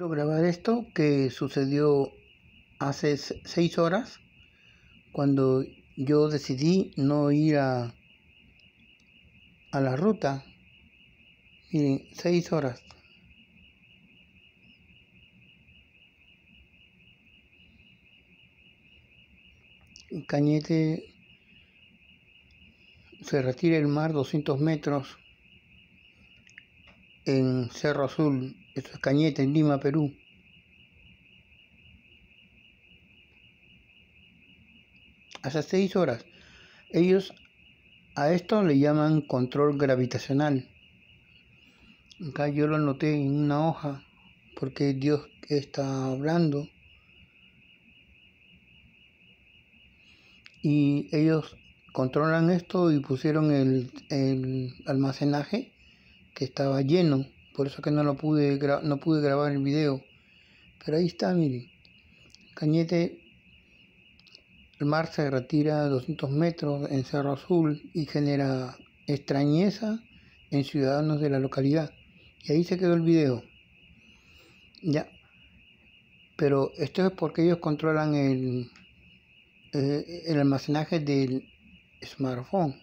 Quiero grabar esto que sucedió hace seis horas cuando yo decidí no ir a, a la ruta. Miren, seis horas. Cañete se retira el mar 200 metros en Cerro Azul, esto es Cañete, en Lima, Perú. Hasta seis horas. Ellos a esto le llaman control gravitacional. Acá yo lo anoté en una hoja porque Dios está hablando. Y ellos controlan esto y pusieron el, el almacenaje que estaba lleno. Por eso que no lo pude, no pude grabar el video. Pero ahí está, miren. Cañete, el mar se retira 200 metros en Cerro Azul y genera extrañeza en ciudadanos de la localidad. Y ahí se quedó el video. Ya. Pero esto es porque ellos controlan el, eh, el almacenaje del smartphone,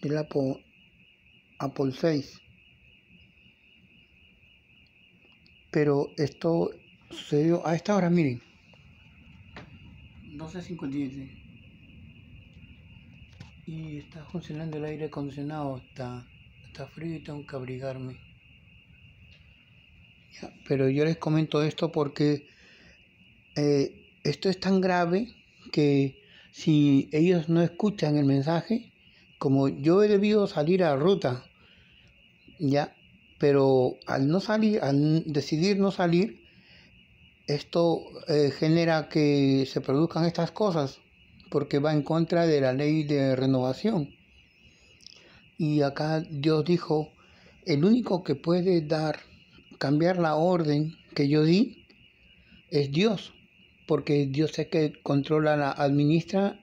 del Apple, Apple 6. pero esto sucedió a esta hora, miren. 12.57. Y está funcionando el aire acondicionado, está, frío y tengo que abrigarme. pero yo les comento esto porque eh, esto es tan grave que si ellos no escuchan el mensaje, como yo he debido salir a ruta, ya pero al no salir, al decidir no salir, esto eh, genera que se produzcan estas cosas, porque va en contra de la ley de renovación. Y acá Dios dijo, el único que puede dar, cambiar la orden que yo di, es Dios, porque Dios es que controla, la, administra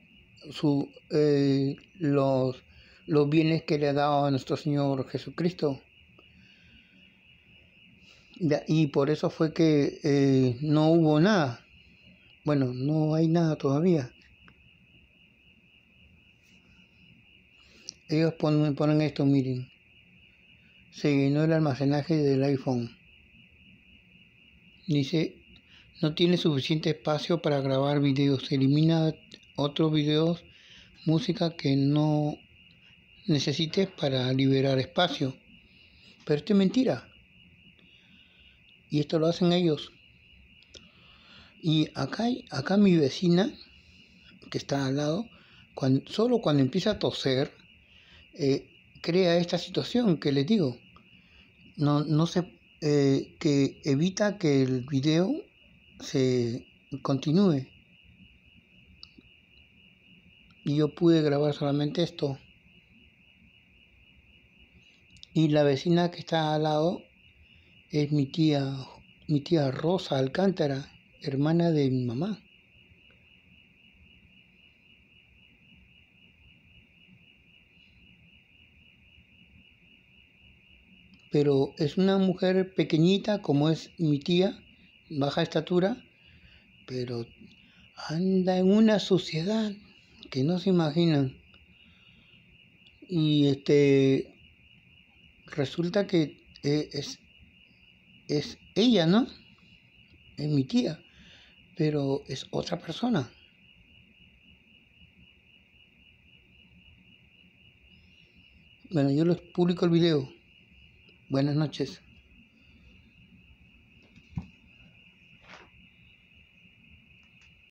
su, eh, los, los bienes que le ha dado a nuestro Señor Jesucristo y por eso fue que eh, no hubo nada. Bueno, no hay nada todavía. Ellos ponen, ponen esto, miren. Se llenó el almacenaje del iPhone. Dice, no tiene suficiente espacio para grabar videos. Elimina otros videos, música que no necesites para liberar espacio. Pero esto es mentira. Y esto lo hacen ellos. Y acá, acá mi vecina, que está al lado, solo cuando empieza a toser, eh, crea esta situación que les digo. No, no eh, que evita que el video se continúe. Y yo pude grabar solamente esto. Y la vecina que está al lado es mi tía, mi tía Rosa Alcántara, hermana de mi mamá. Pero es una mujer pequeñita como es mi tía, baja estatura, pero anda en una sociedad que no se imaginan. Y este resulta que e, es, es ella, ¿no? Es mi tía, pero es otra persona. Bueno, yo les publico el video. Buenas noches.